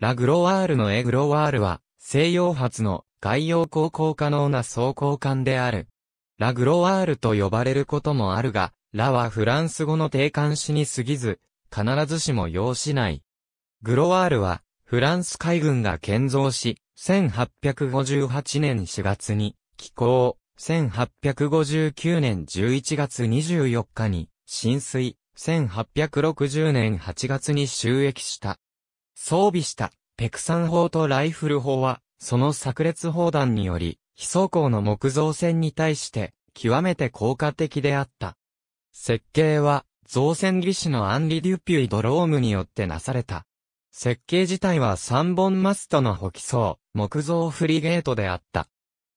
ラグロワールのエグロワールは、西洋発の外洋航行可能な装甲艦である。ラグロワールと呼ばれることもあるが、ラはフランス語の定冠詞に過ぎず、必ずしも要しない。グロワールは、フランス海軍が建造し、1858年4月に、寄港、1859年11月24日に、浸水、1860年8月に収益した。装備した、ペクサン砲とライフル砲は、その炸裂砲弾により、非装甲の木造船に対して、極めて効果的であった。設計は、造船技師のアンリ・デュピュイ・ドロームによってなされた。設計自体は3本マストの補機層、木造フリゲートであった。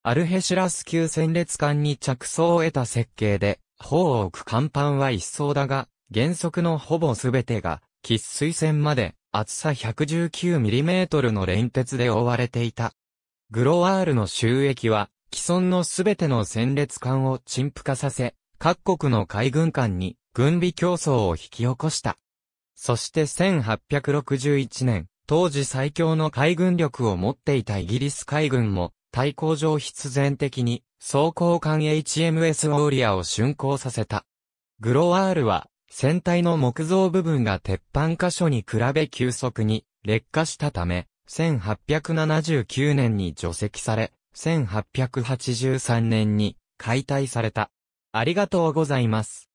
アルヘシラス級戦列艦に着想を得た設計で、砲を置く甲板は一層だが、原則のほぼ全てが、喫水船まで厚さ 119mm の連鉄で覆われていた。グロワールの収益は、既存のすべての戦列艦を陳腐化させ、各国の海軍艦に軍備競争を引き起こした。そして1861年、当時最強の海軍力を持っていたイギリス海軍も、対抗上必然的に、装甲艦 HMS ウォーリアを竣工させた。グロワールは、船体の木造部分が鉄板箇所に比べ急速に劣化したため、1879年に除籍され、1883年に解体された。ありがとうございます。